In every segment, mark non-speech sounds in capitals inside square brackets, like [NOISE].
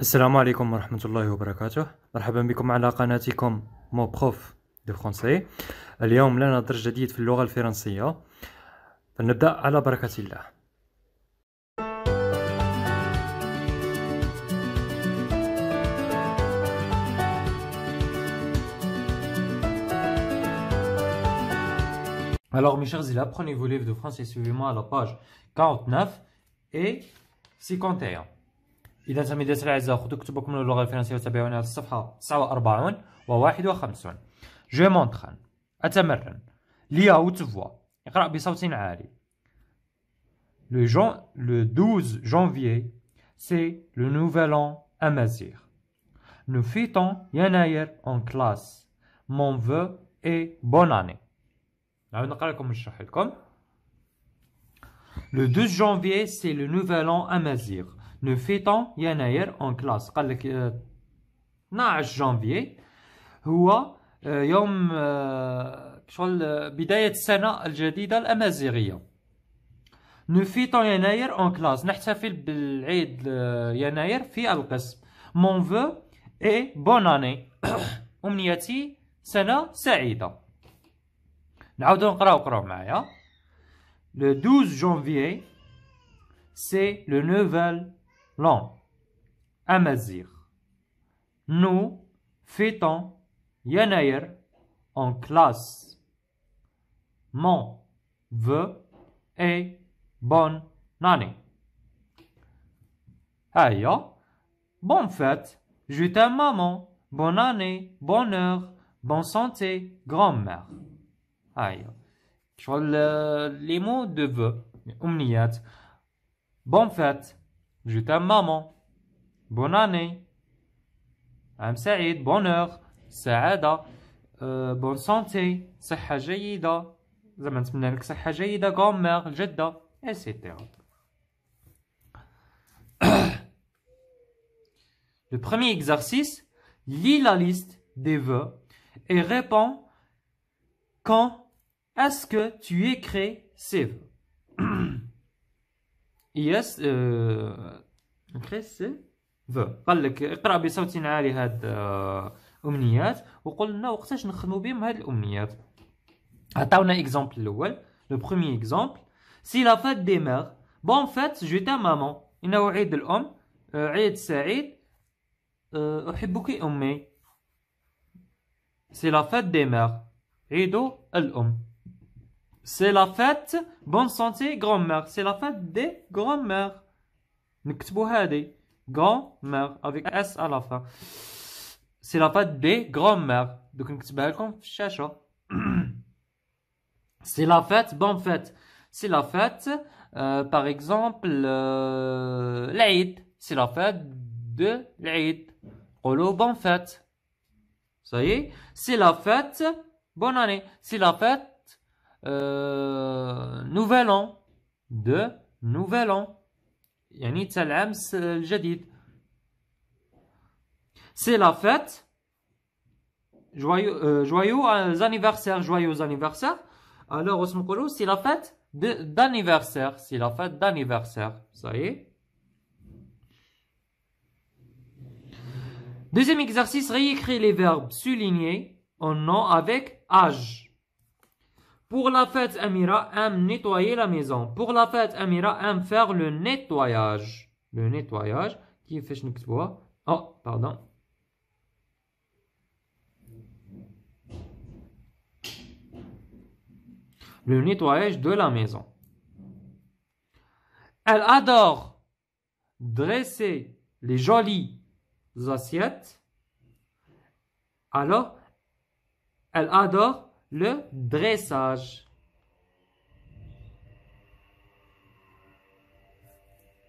السلام عليكم ورحمة الله وبركاته مرحبا بكم على قناتكم مو بخوف دو فرونسي اليوم لنا درس جديد في اللغة الفرنسية فلنبدأ على بركة الله Alors mes chers élèves, prenez vos livres de français, suivez-moi à la page 49 et 51. إذا تم ذات الأعزاء خذوا كتبكم للغة الفرنسية وتابعوني على الصفحة 49 و 51 جو مونتخان أتمرن لي أو تفوا اقرأ بصوت عالي Le, jan le 12 janvier, c'est le nouvel an à Mazir. Nous يناير أون كلاس مون فو إي بون أني نعاود نقرا لكم ونشرح لكم. Le 12 janvier, c'est le nouvel an à لو فيتون يناير اون كلاس قال لك 12 جانفي هو يوم شغل بدايه السنه الجديده الامازيغيه فيتون يناير اون كلاس نحتفل بالعيد يناير في القسم مون فو اي بون اني امنيتي سنه سعيده نعاودو نقراو قراو معايا لو 12 جانفي سي لو نوفال un Amazigh. Nous fêtons Yanayer en classe. Mon vœu est bonne année. Aïe. bonne fête, je t'aime maman, bonne année, Bonheur. bonne santé, grand-mère. vois Les mots de vœux, Bon fête, je t'aime maman. Bonne année. Am Saïd, bonheur. Saada. Euh, bonne santé. صحة جيدة. Zaman نتمنى لك صحة grand-mère, Jedda, Etc. Le premier exercice, lis la liste des vœux et réponds quand est-ce que tu écris ces vœux. يس آه، نخس فو قال لك اقرا بصوت عالي هاد آه، امنيات وقلنا وقتاش نخدموا بهم هاد الامنيات عطاونا اكزامبل الاول لو بروميي اكزامبل سي لا فات مير بون فات جو تا مامون انه عيد الام آه، عيد سعيد احبك امي سي لا فات مير عيد الام C'est la fête bonne santé grand-mère. C'est la fête des grand-mères. Grand-mère avec S à la fin. C'est la fête des grand-mères. Donc [CLEARS THROAT] C'est la fête bonne fête. C'est la fête euh, par exemple euh, l'Aïd. C'est la fête de l'Aïd. Holo bonne fête. Ça y est, c'est la fête bonne année. C'est la fête euh, nouvel an de nouvel an c'est la fête joyeux, euh, joyeux euh, anniversaire joyeux anniversaire alors c'est la fête d'anniversaire c'est la fête d'anniversaire ça y est deuxième exercice réécris les verbes soulignés en nom avec âge pour la fête, Amira aime nettoyer la maison. Pour la fête, Amira aime faire le nettoyage. Le nettoyage. Qui fait Oh, pardon. Le nettoyage de la maison. Elle adore dresser les jolies assiettes. Alors, elle adore le dressage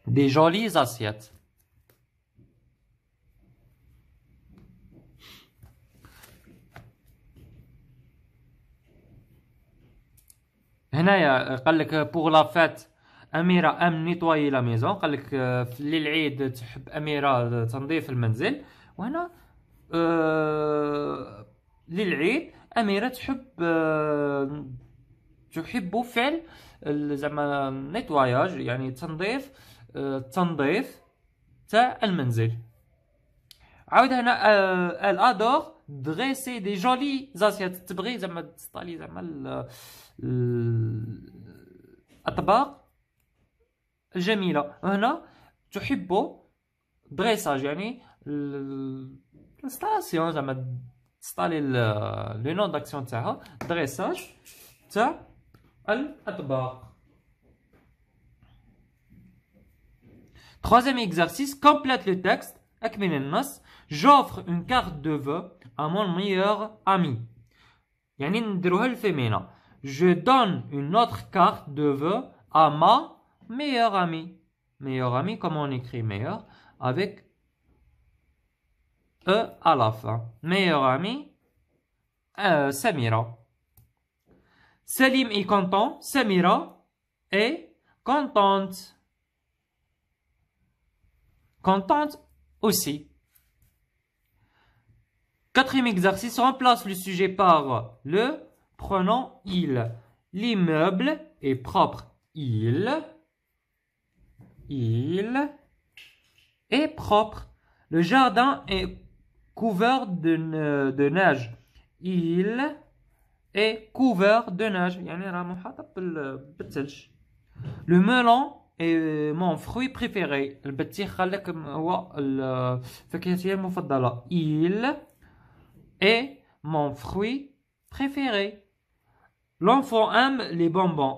des jolies assiettes. Pour la fête, Amira aime nettoyer la maison. Pour l'idée, Amira aime nettoyer la maison. Pour l'idée, Amira nettoyer la maison. Et pour l'idée, اميره تحب آه، تحب فعل زعما نيتواياج يعني تنظيف التنظيف آه، تاع المنزل عاود هنا ادور دريسي دي جولي زاسيات تبغي زعما تستالي زعما الاطباق الجميله هنا تحب دريساج يعني الانستالاسيون زعما le nom d'action داكسيون تاعها dressage تاع الاطباق Troisième exercice, complète le texte. J'offre une carte de vœux à mon meilleur ami. Je donne une autre carte de vœux à ma meilleure amie. Meilleure amie, comment on écrit meilleur Avec E à la fin. Meilleur ami, euh, Samira. Salim est content, Samira est contente. Contente aussi. Quatrième exercice, remplace le sujet par le pronom il. L'immeuble est propre. Il. Il est propre. Le jardin est couvert de, de neige. Il est couvert de neige. Le melon est euh, mon fruit préféré. Euh, Il est mon fruit préféré. L'enfant aime les bonbons.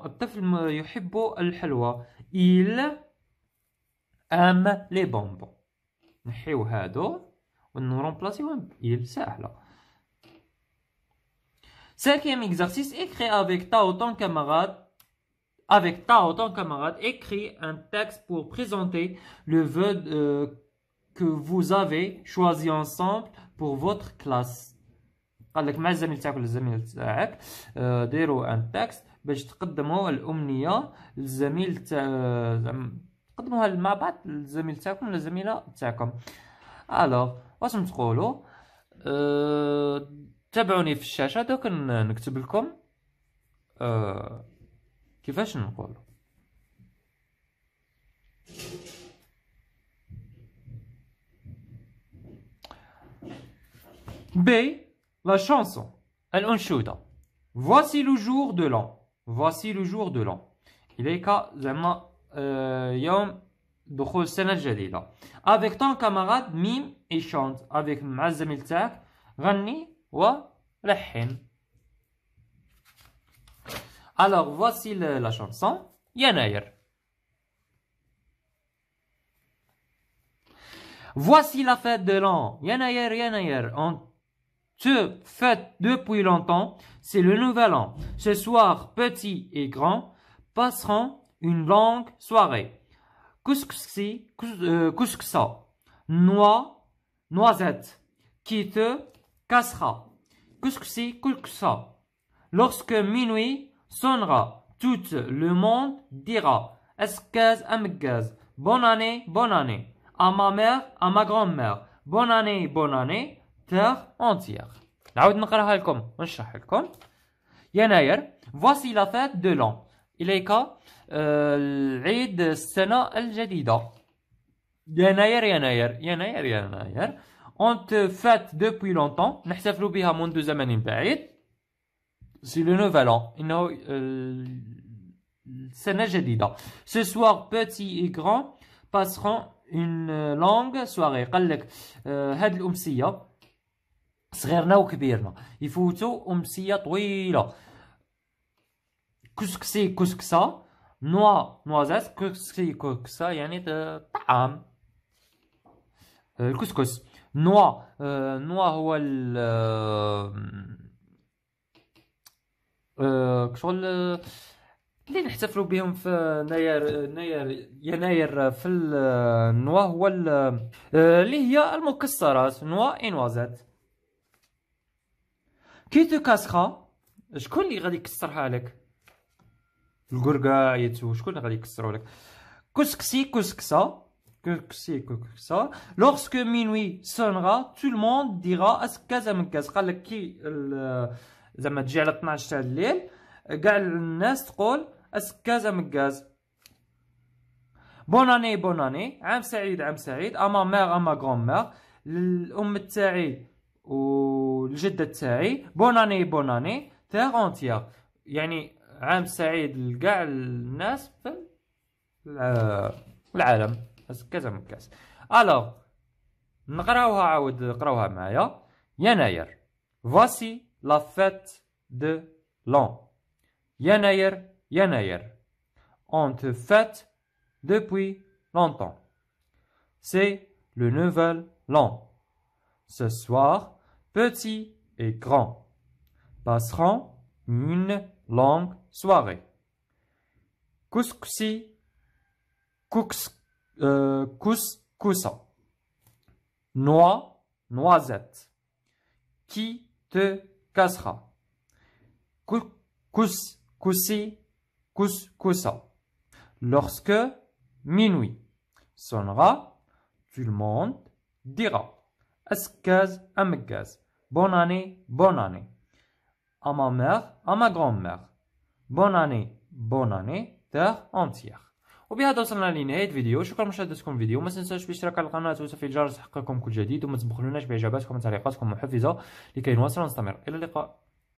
Il aime les bonbons il Cinquième exercice, écris avec ta ou ton camarade, avec ta ou ton camarade, écris un texte pour présenter le vœu euh, que vous avez choisi ensemble pour votre classe. amis les مع les تاعك les amis, ديروا un texte amis alors, واش نقولوا تابعوني في الشاشه دوك نكتب لكم كيفاش نقول B. La chanson. الأنشودة. Voici le jour de l'an. Voici le jour de l'an. Il est زعما يوم avec ton camarade mime et chante avec معزم تاعك Wa Lehen. alors voici la chanson Yenayer. Voici la fête de l'an. Yanayer, Yanayer. On te fête depuis longtemps. C'est le nouvel an. Ce soir, petits et grands passeront une longue soirée couscousi, couscousa, euh, noix, noisette, qui te cassera. Couscousi, Lorsque minuit sonnera, tout le monde dira Esquez, bonne année, bonne année. À ma mère, à ma grand-mère, bonne année, bonne année, terre entière. نعاود voici la fête de l'an il إليك janvier, janvier, janvier, janvier On te fait depuis longtemps. à C'est le nouvel an. C'est euh, nouvelle Ce soir, petits et grands passeront une longue soirée. C'est ou Il faut tout longue كسكسي كسكسة نوا نوازات كسكسي كسكسة يعني طعام آه، الكسكس نوا آه، نوا هو ال آه، شغل اللي نحتفلوا بهم في ناير ناير يناير في النوا هو اللي هي المكسرات نوا انوازات كي تو كاسخا شكون اللي غادي يكسرها لك القرقايت شكون غادي يكسروا لك كسكسي كسكسا كسكسي كسكسا لوغسكو مينوي سونغا تو الموند ديغا اسكازا من كاز قال لك كي زعما تجي على 12 تاع الليل كاع الناس تقول اسكازا من كاز بون اني بون اني عام سعيد عام سعيد اما ميغ اما غران ميغ الام تاعي والجده تاعي بون اني بون اني تيغ اونتيغ يعني عام سعيد لكاع الناس في العالم كاس الوغ voici la fête de l'an يناير يناير on te fête depuis longtemps c'est le nouvel an ce soir petit et grand passeront une longue soirée. Couscousi, cous, euh, Noix, noisette. Qui te cassera? Couscousi, couscousa. Lorsque minuit sonnera, tout le monde dira. Askaz, amgaz. Bonne année, bonne année. à ma mère, à ma grand-mère. Bonne année, bonne année, terre entière. وبهذا وصلنا لنهاية الفيديو شكرا مشاهدتكم الفيديو وما تنساوش الاشتراك على القناة وتفعيل الجرس تحققكم كل جديد وما تبخلوناش باعجاباتكم وتعليقاتكم محفزة لكي نواصل ونستمر إلى اللقاء